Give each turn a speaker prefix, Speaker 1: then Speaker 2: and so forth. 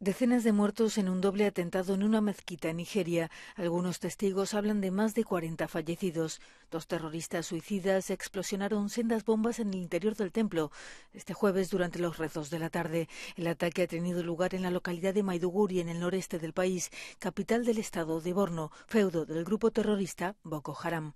Speaker 1: Decenas de muertos en un doble atentado en una mezquita en Nigeria. Algunos testigos hablan de más de 40 fallecidos. Dos terroristas suicidas explosionaron sendas bombas en el interior del templo este jueves durante los rezos de la tarde. El ataque ha tenido lugar en la localidad de Maiduguri, en el noreste del país, capital del estado de Borno, feudo del grupo terrorista Boko Haram.